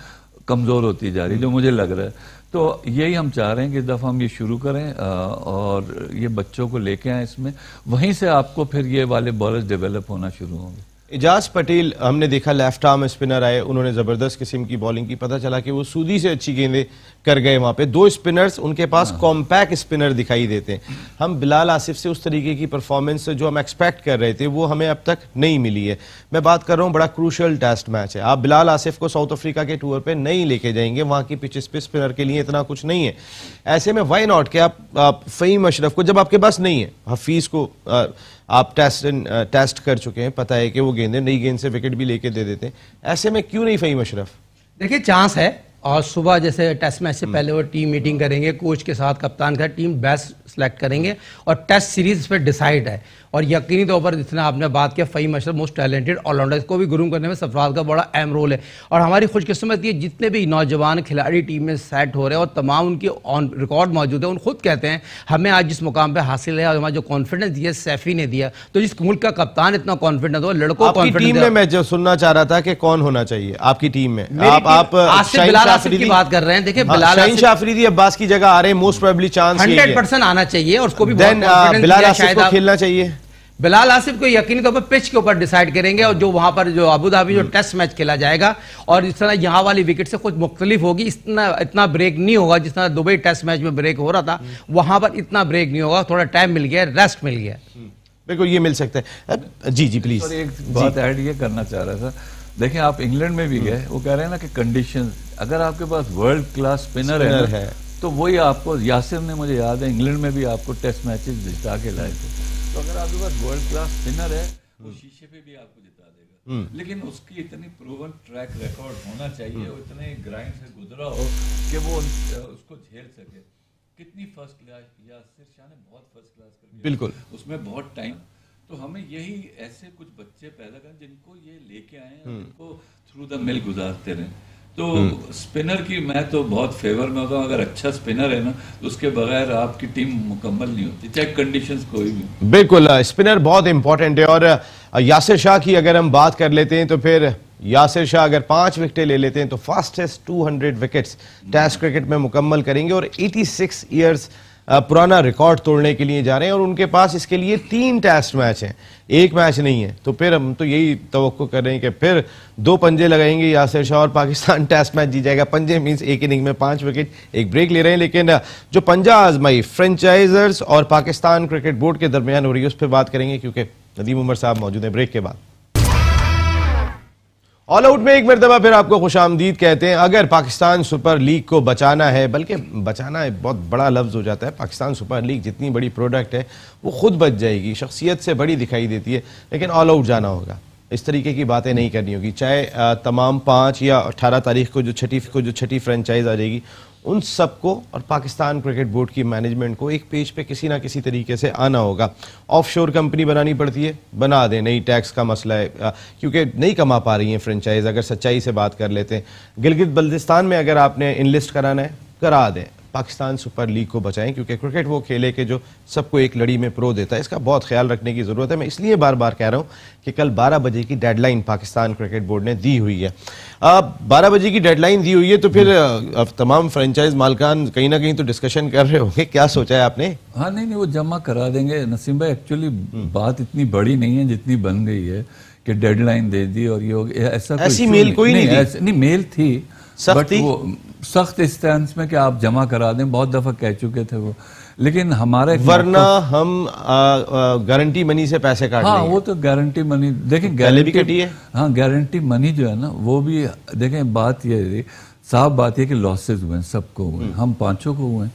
B: कमजोर होती जा रही जो मुझे लग रहा है तो यही हम चाह रहे हैं कि इस दफ़ा हम ये शुरू करें और ये बच्चों को लेके आए इसमें वहीं से आपको फिर ये वाले बॉलर्स डेवलप होना शुरू होंगे एजाज
A: पटेल हमने देखा लेफ्ट आर्म स्पिनर आए उन्होंने ज़बरदस्त किस्म की बॉलिंग की पता चला कि वो सूदी से अच्छी गेंदें कर गए वहाँ पे दो स्पिनर्स उनके पास कॉम्पैक्ट हाँ। स्पिनर दिखाई देते हैं हम बिलाल आसिफ से उस तरीके की परफॉर्मेंस जो हम एक्सपेक्ट कर रहे थे वो हमें अब तक नहीं मिली है मैं बात कर रहा हूँ बड़ा क्रूशल टेस्ट मैच है आप बिलाल आसिफ को साउथ अफ्रीका के टूर पर नहीं लेके जाएंगे वहाँ की पिच पे स्पिनर के लिए इतना कुछ नहीं है ऐसे में वाई नॉट के आप, आप फ़हीम अशरफ को जब आपके पास नहीं है हफीज़ को आप टेस्ट टेस्ट uh, कर चुके हैं पता है कि वो गेंदे नई
C: गेंद से विकेट भी लेके दे देते हैं ऐसे में क्यों नहीं फहीम अशरफ देखिए चांस है और सुबह जैसे टेस्ट मैच से हम्म। पहले वो टीम मीटिंग करेंगे कोच के साथ कप्तान का टीम बेस्ट सेलेक्ट करेंगे और टेस्ट सीरीज पे डिसाइड है और यकीनी तौर पर जितना आपने बात किया फई मशर मोस्ट टैलेंटेड ऑलराउंडर इसको भी ग्रूम करने में सफराज का बड़ा अहम रोल है और हमारी खुशकस्मत ये जितने भी नौजवान खिलाड़ी टीम में सेट हो रहे हैं और तमाम उनके ऑन रिकॉर्ड मौजूद है उन खुद कहते हैं हमें आज जिस मुकाम पर हासिल है और हमारा जो कॉन्फिडेंस दिया सैफी ने दिया तो जिस मुल्क का कप्तान इतना कॉन्फिडेंस हो लड़कों को टीम में
A: मैं जो सुनना चाह रहा था कि कौन होना चाहिए आपकी टीम में आप आप बिलाल आसिफ की
C: बात कर रहे हैं देखिए हाँ, बिलाल
A: शाफरीदी अब्बास की जगह आ रहे हैं मोस्ट प्रोबेबली चांस 100%
C: आना चाहिए और उसको भी Then, बिलाल uh, आसिफ को खेलना चाहिए बिलाल आसिफ को यकीन तौर पर पिच के ऊपर डिसाइड करेंगे और जो वहां पर जो अबूधाबी जो टेस्ट hmm. मैच खेला जाएगा और जिस तरह यहाँ वाली विकेट से कुछ मुख्तलिफ होगी इतना इतना ब्रेक नहीं होगा जिस तरह दुबई टेस्ट मैच में ब्रेक हो रहा था hmm. वहां पर इतना ब्रेक नहीं होगा थोड़ा टाइम मिल गया रेस्ट मिल गया
B: hmm.
A: देखो ये मिल सकता है जी जी प्लीज एक बात
B: ऐड ये करना चाह रहा था देखें आप इंग्लैंड में भी गए वो कह रहे हैं ना कि कंडीशन अगर आपके पास वर्ल्ड क्लास स्पिनर है तो वही आपको यासिर ने मुझे याद है इंग्लैंड में भी आपको टेस्ट मैचेस जिता के लाए थे तो अगर आपके पास वर्ल्ड क्लास स्पिनर है वो हम्म। शीशे पे भी आपको जिता देगा हम्म। लेकिन उसकी इतनी प्रूवन ट्रैक रिकॉर्ड होना चाहिए वो हम्म। इतने ग्राइंड से गुजरा हो कि वो उसको झेल सके कितनी फर्स्ट क्लास यासिर शाह ने बहुत फर्स्ट क्लास कर बिल्कुल उसमें बहुत टाइम तो हमें यही ऐसे कुछ बच्चे पैदा करें जिनको ये लेके आए उनको थ्रू द मिल गुजारते रहें तो स्पिनर हम्म। की मैं तो बहुत फेवर में होता हूँ अगर अच्छा स्पिनर है ना तो उसके बगैर आपकी टीम मुकम्मल नहीं होती चाहे कंडीशंस कोई भी
A: बिल्कुल स्पिनर बहुत इंपॉर्टेंट है और यासिर शाह की अगर हम बात कर लेते हैं तो फिर यासिर शाह अगर पांच विकेटें ले लेते हैं तो फास्टेस्ट 200 विकेट्स टेस्ट क्रिकेट में मुकम्मल करेंगे और 86 इयर्स पुराना रिकॉर्ड तोड़ने के लिए जा रहे हैं और उनके पास इसके लिए तीन टेस्ट मैच हैं एक मैच नहीं है तो फिर हम तो यही तो कर रहे हैं कि फिर दो पंजे लगाएंगे यासिर शाह और पाकिस्तान टेस्ट मैच जीत जाएगा पंजे मीन्स एक इनिंग में पांच विकेट एक ब्रेक ले रहे हैं लेकिन जो पंजा आजमाई फ्रेंचाइजर्स और पाकिस्तान क्रिकेट बोर्ड के दरमियान हो रही है उस पर बात करेंगे क्योंकि नदीम उमर साहब मौजूद हैं ब्रेक के बाद ऑल आउट में एक मरतबा फिर आपको खुश आमदीद कहते हैं अगर पाकिस्तान सुपर लीग को बचाना है बल्कि बचाना है बहुत बड़ा लफ्ज़ हो जाता है पाकिस्तान सुपर लीग जितनी बड़ी प्रोडक्ट है वो खुद बच जाएगी शख्सियत से बड़ी दिखाई देती है लेकिन ऑल आउट जाना होगा इस तरीके की बातें नहीं करनी होगी चाहे तमाम पाँच या अठारह तारीख को जो छठी को जो छठी फ्रेंचाइज आ जाएगी उन सबको और पाकिस्तान क्रिकेट बोर्ड की मैनेजमेंट को एक पेज पे किसी ना किसी तरीके से आना होगा ऑफशोर कंपनी बनानी पड़ती है बना दें नहीं टैक्स का मसला है क्योंकि नहीं कमा पा रही हैं फ्रेंचाइज अगर सच्चाई से बात कर लेते हैं गिलगित बल्दिस्तान में अगर आपने इनलिस्ट कराना है करा दें पाकिस्तान सुपर लीग को बचाएं क्योंकि क्रिकेट वो खेले के जो सबको एक लड़ी में प्रो देता है इसका बहुत ख्याल रखने की ज़रूरत है मैं इसलिए बार बार कह रहा हूं कि कल 12 बजे की डेडलाइन पाकिस्तान क्रिकेट बोर्ड ने दी हुई है अब बारह बजे की डेडलाइन दी हुई है तो फिर अब
B: तमाम फ्रेंचाइज मालकान कहीं ना कहीं तो डिस्कशन कर रहे होंगे क्या सोचा है आपने हाँ नहीं नहीं वो जमा करा देंगे नसीम भाई एक्चुअली हम्म। बात इतनी बड़ी नहीं है जितनी बन गई है कि डेडलाइन दे दी और ये ऐसा ऐसी मेल कोई नहीं नहीं, नहीं मेल थी बट वो सख्त स्टैंड में कि आप जमा करा दें बहुत दफ़ा कह चुके थे वो लेकिन हमारे वरना मतलब- हम गारंटी मनी से पैसे काट हाँ वो तो गारंटी मनी देखें गारंटी हाँ गारंटी मनी जो है ना वो भी देखें बात ये साफ बात यह कि लॉसेज हुए सबको हुए हम्म। हम पांचों को हुए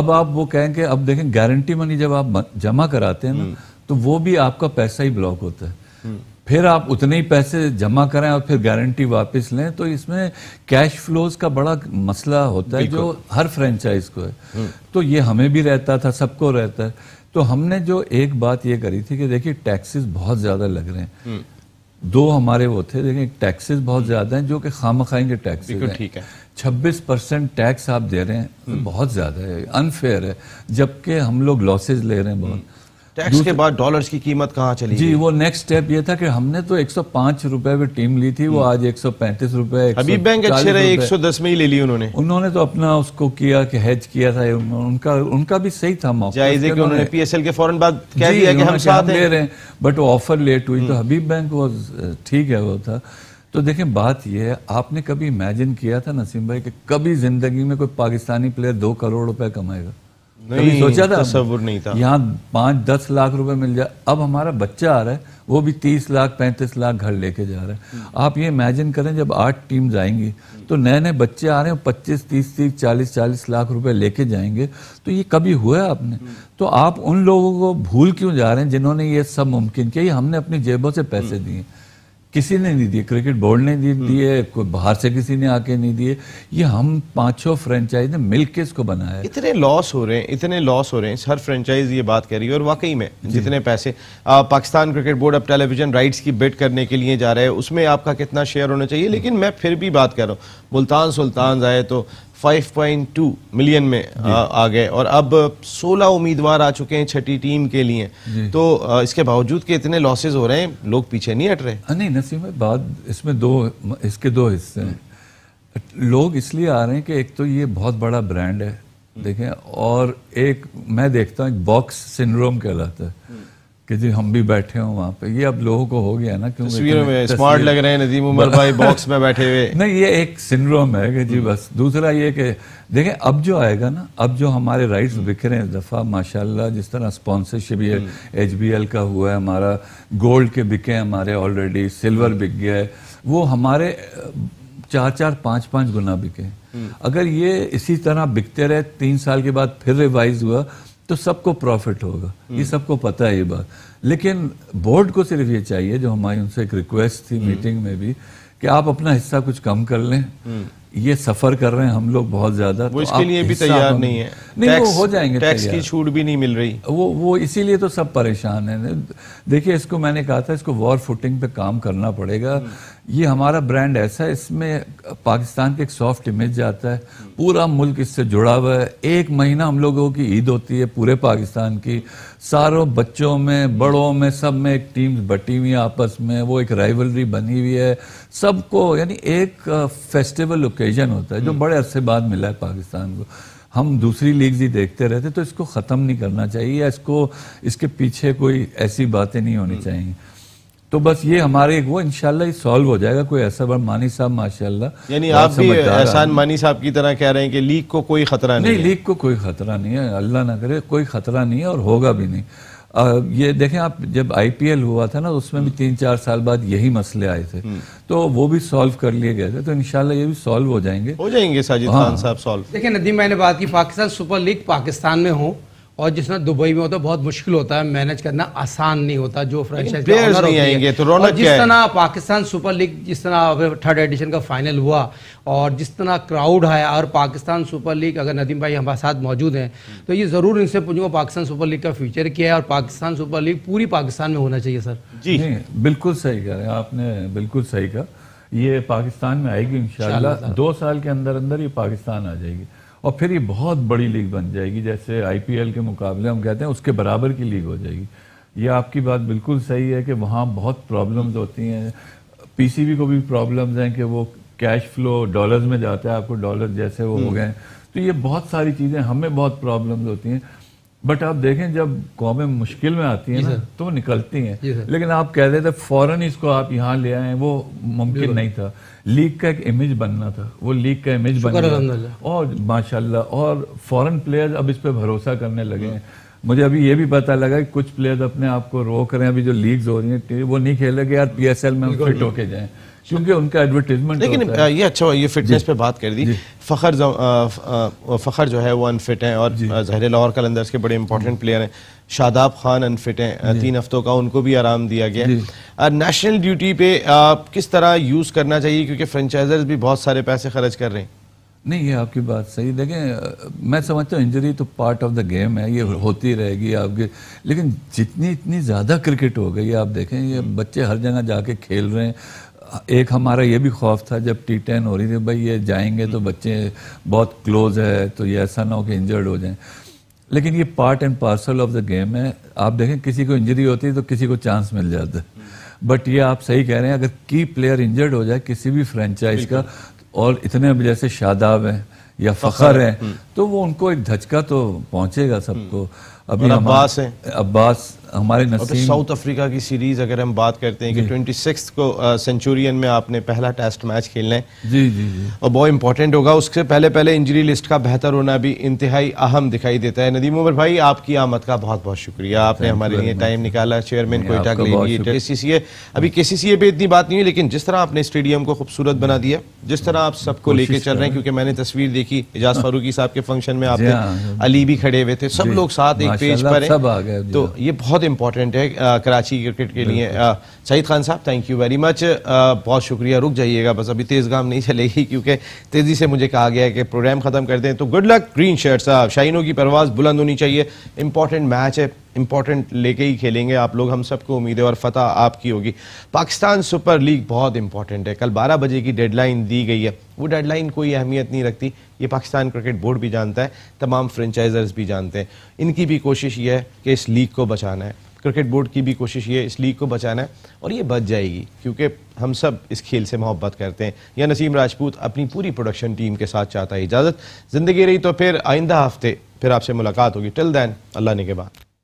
B: अब आप वो कहें कि अब देखें गारंटी मनी जब आप जमा कराते हैं ना हम्म। तो वो भी आपका पैसा ही ब्लॉक होता है हम्म। फिर आप उतने ही पैसे जमा करें और फिर गारंटी वापस लें तो इसमें कैश फ्लोज का बड़ा मसला होता है जो हर फ्रेंचाइज को है हम्म। तो ये हमें भी रहता था सबको रहता है तो हमने जो एक बात ये करी थी कि देखिए टैक्सेस बहुत ज़्यादा लग रहे हैं हम्म। दो हमारे वो थे देखिए टैक्सेस बहुत ज़्यादा हैं जो कि खाम खाएंगे टैक्स ठीक है छब्बीस परसेंट टैक्स आप दे रहे हैं हम्म। बहुत ज़्यादा है अनफेयर है जबकि हम लोग लॉसेज ले रहे हैं बहुत टैक्स के बाद डॉलर्स की कीमत कहाँ चली जी वो नेक्स्ट स्टेप ये था कि हमने तो 105 रुपए पांच टीम ली थी वो हम्म। आज 135 रुपए अभी बैंक अच्छे रहे 110 में ही ले ली उन्होंने उन्होंने तो अपना उसको किया कि हेज किया था उनका उनका भी सही था उन्होंने पीएसएल के फौरन बाद कह दिया कि हम साथ ले रहे हैं बट ऑफर लेट हुई तो हबीब बैंक वो ठीक है वो था तो देखें बात यह है आपने कभी इमेजिन किया था नसीम भाई कि कभी जिंदगी में कोई पाकिस्तानी प्लेयर दो करोड़ रुपए कमाएगा नहीं सोचा था तस्वुर नहीं था यहाँ पाँच दस लाख रुपए मिल जाए अब हमारा बच्चा आ रहा है वो भी तीस लाख पैंतीस लाख घर लेके जा रहा है हम्म। आप ये इमेजिन करें जब आठ टीम आएंगी तो नए नए बच्चे आ रहे हैं पच्चीस तीस तीस चालीस चालीस लाख रुपए लेके जाएंगे तो ये कभी हुआ है आपने हम्म। तो आप उन लोगों को भूल क्यों जा रहे हैं जिन्होंने ये सब मुमकिन किया ये हमने अपनी जेबों से पैसे हम्म। दिए किसी ने नहीं दिए क्रिकेट बोर्ड ने नहीं हम्म। दिए कोई बाहर से किसी ने आके नहीं दिए ये हम पांचों फ्रेंचाइज ने मिल के इसको बनाया इतने लॉस हो रहे हैं इतने लॉस हो रहे हैं हर फ्रेंचाइज ये बात
A: कर रही है और वाकई में जितने पैसे आ, पाकिस्तान क्रिकेट बोर्ड अब टेलीविजन राइट्स की बेट करने के लिए जा रहे हैं उसमें आपका कितना शेयर होना चाहिए लेकिन मैं फिर भी बात कर रहा हूँ मुल्तान सुल्तान आए तो 5.2 मिलियन में आ, आ गए और अब 16 उम्मीदवार आ चुके हैं छठी टीम के लिए तो आ, इसके बावजूद के इतने लॉसेस हो रहे हैं लोग पीछे नहीं हट रहे
B: हाँ, नहीं नसीम बात इसमें दो इसके दो हिस्से हैं लोग इसलिए आ रहे हैं कि एक तो ये बहुत बड़ा ब्रांड है हम्म। देखें और एक मैं देखता हूँ बॉक्स सिंड्रोम कहलाता है हम्म। कि जी हम भी बैठे हों वहाँ पे ये अब लोगों को हो गया ना क्यों में स्मार्ट लग रहे हैं नदीम उमर भाई बॉक्स में बैठे हुए नहीं ये एक सिंड्रोम है कि जी हम्म। बस दूसरा ये कि देखें अब जो आएगा ना अब जो हमारे राइट्स बिखरे हैं दफ़ा माशाल्लाह जिस तरह स्पॉन्सरशिप ये एच हम्म। का हुआ है हमारा गोल्ड के बिके हैं हमारे ऑलरेडी सिल्वर हम्म। बिक गया है वो हमारे चार चार पाँच पाँच गुना बिके अगर ये इसी तरह बिकते रहे तीन साल के बाद फिर रिवाइज हुआ तो सबको प्रॉफिट होगा ये हम्म। सबको पता है ये बात लेकिन बोर्ड को सिर्फ ये चाहिए जो हमारी उनसे एक रिक्वेस्ट थी मीटिंग हम्म। में भी कि आप अपना हिस्सा कुछ कम कर लें हम्म। ये सफर कर रहे हैं हम लोग बहुत ज्यादा तो वो तो इसके लिए भी तैयार नहीं है नहीं टैक्स, वो हो जाएंगे टैक्स की छूट भी नहीं मिल रही वो वो इसीलिए तो सब परेशान है देखिए इसको मैंने कहा था इसको वॉर फुटिंग पे काम करना पड़ेगा ये हमारा ब्रांड ऐसा है इसमें पाकिस्तान की एक सॉफ्ट इमेज जाता है पूरा मुल्क इससे जुड़ा हुआ है एक महीना हम लोगों की ईद होती है पूरे पाकिस्तान की सारों बच्चों में बड़ों में सब में एक टीम बटी हुई है आपस में वो एक राइवलरी बनी हुई है सबको यानी एक फेस्टिवल ओकेजन होता है जो हम्म। बड़े अरसे बाद मिला है पाकिस्तान को हम दूसरी लीग ही देखते रहते तो इसको ख़त्म नहीं करना चाहिए या इसको इसके पीछे कोई ऐसी बातें नहीं होनी हम्म। चाहिए तो बस ये हमारे वो इनशाला सॉल्व हो जाएगा कोई ऐसा बार मानी साहब माशाल्लाह यानी आप भी एहसान मानी साहब की तरह कह रहे हैं कि लीक को कोई खतरा नहीं, नहीं लीग को कोई खतरा नहीं है अल्लाह ना करे कोई खतरा नहीं है और होगा भी नहीं आ, ये देखें आप जब आईपीएल हुआ था ना तो उसमें भी हम्म। तीन चार साल बाद यही मसले आए थे हम्म। तो वो भी सॉल्व कर लिए गए थे तो इनशाला ये भी सॉल्व हो जाएंगे हो जाएंगे साजिद हाँ। खान साहब सॉल्व
C: देखिए नदीम मैंने बात की पाकिस्तान सुपर लीग पाकिस्तान में हो और जिस तरह दुबई में होता है बहुत मुश्किल होता है मैनेज करना आसान नहीं होता जो फ्रेंचाइज नहीं आएंगे
A: तो रौनक जिस तरह
C: पाकिस्तान सुपर लीग जिस तरह थर्ड एडिशन का फाइनल हुआ और जिस तरह क्राउड आया और पाकिस्तान सुपर लीग अगर नदीम भाई हमारे साथ मौजूद हैं तो ये ज़रूर इनसे पूछूंगा पाकिस्तान सुपर लीग का फ्यूचर क्या है और पाकिस्तान सुपर लीग पूरी पाकिस्तान में होना चाहिए सर
B: जी बिल्कुल सही कह रहे हैं आपने बिल्कुल सही कहा ये पाकिस्तान में आएगी इन दो साल के अंदर अंदर ये पाकिस्तान आ जाएगी और फिर ये बहुत बड़ी लीग बन जाएगी जैसे आईपीएल के मुकाबले हम कहते हैं उसके बराबर की लीग हो जाएगी ये आपकी बात बिल्कुल सही है कि वहाँ बहुत प्रॉब्लम्स होती हैं पीसीबी को भी प्रॉब्लम्स हैं कि वो कैश फ्लो डॉलर्स में जाता है आपको डॉलर जैसे वो हो हम्म। गए तो ये बहुत सारी चीज़ें हमें बहुत प्रॉब्लम्स होती हैं बट आप देखें जब कौमें मुश्किल में आती हैं ना तो निकलती हैं लेकिन आप कह रहे थे फ़ौरन इसको आप यहाँ ले आए वो मुमकिन नहीं था लीग का एक इमेज बनना था वो लीग का इमेज बन गया और माशाल्लाह और फॉरेन प्लेयर्स अब इस पर भरोसा करने लगे हैं हाँ। मुझे अभी ये भी पता लगा कि कुछ प्लेयर्स अपने आप को रोक रहे हैं अभी जो लीग्स हो रही हैं वो नहीं खेले कि यार एल में हम फिट होके जाए क्योंकि उनका एडवर्टीजमेंट लेकिन ये अच्छा हुआ ये फिटनेस पे बात कर दी फ़खर
A: फ़खर जो है वो अनफिट हैं और जहर लाहौर कलंदर्स के बड़े इंपॉर्टेंट प्लेयर हैं शादाब खान अनफिट हैं तीन हफ्तों का उनको भी आराम दिया गया नेशनल ड्यूटी पे आप किस तरह यूज़ करना चाहिए क्योंकि फ्रेंचाइजर्स भी बहुत सारे पैसे खर्च कर रहे हैं
B: नहीं ये आपकी बात सही देखें मैं समझता हूँ इंजरी तो पार्ट ऑफ द गेम है ये होती रहेगी आपके लेकिन जितनी इतनी ज़्यादा क्रिकेट हो गई आप देखें ये बच्चे हर जगह जाके खेल रहे हैं एक हमारा ये भी खौफ था जब टी टेन हो रही थी भाई ये जाएंगे तो हम्म। बच्चे बहुत क्लोज है तो ये ऐसा ना हो कि इंजर्ड हो जाएं लेकिन ये part and parcel of the game है आप देखें किसी को इंजरी होती है तो किसी को चांस मिल जाता है बट हम्म। ये आप सही कह रहे हैं अगर की प्लेयर इंजर्ड हो जाए किसी भी फ्रेंचाइज का और इतने जैसे शादाब हैं या फखर हैं हम्म। तो वो उनको एक धचका तो पहुंचेगा सबको अभी अब्बास अब्बास हमारे साउथ
A: अफ्रीका की सीरीज अगर हम बात करते हैं कि ट्वेंटी सिक्स को सेंचुरियन में आपने पहला टेस्ट मैच खेलना है जी जी जी और बहुत इंपॉर्टेंट होगा उसके पहले पहले इंजरी लिस्ट का बेहतर होना भी इंतहाई अहम दिखाई देता है नदीम उमर भाई आपकी आमद का बहुत बहुत शुक्रिया आपने हमारे लिए टाइम निकाला चेयरमैन को अभी के सी पे इतनी बात नहीं है लेकिन जिस तरह आपने स्टेडियम को खूबसूरत बना दिया जिस तरह आप सबको लेके चल रहे हैं क्योंकि मैंने तस्वीर देखी एजाज हाँ। फारूकी साहब के फंक्शन में आपने हाँ, हाँ। अली भी खड़े हुए थे सब लोग साथ एक पेज पर तो ये बहुत बहुत इंपॉर्टेंट है आ, कराची क्रिकेट के लिए सईद खान साहब थैंक यू वेरी मच बहुत शुक्रिया रुक जाइएगा बस अभी तेज़ गाम नहीं चलेगी क्योंकि तेज़ी से मुझे कहा गया है कि प्रोग्राम ख़त्म कर दें तो गुड लक ग्रीन शर्ट साहब शाइनों की परवाज़ बुलंद होनी चाहिए इंपॉर्टेंट मैच है इंपॉर्टेंट लेके ही खेलेंगे आप लोग हम सबको उम्मीद है और फतह आपकी होगी पाकिस्तान सुपर लीग बहुत इंपॉर्टेंट है कल 12 बजे की डेडलाइन दी गई है वो डेडलाइन कोई अहमियत नहीं रखती ये पाकिस्तान क्रिकेट बोर्ड भी जानता है तमाम फ्रेंचाइजर्स भी जानते हैं इनकी भी कोशिश ये है कि इस लीग को बचाना है क्रिकेट बोर्ड की भी कोशिश ये इस लीग को बचाना है और ये बच जाएगी क्योंकि हम सब इस खेल से मोहब्बत करते हैं या नसीम राजपूत अपनी पूरी प्रोडक्शन टीम के साथ चाहता है इजाज़त ज़िंदगी रही तो फिर आइंदा हफ्ते फिर आपसे मुलाकात होगी टिल दैन अल्लाह ने के बाद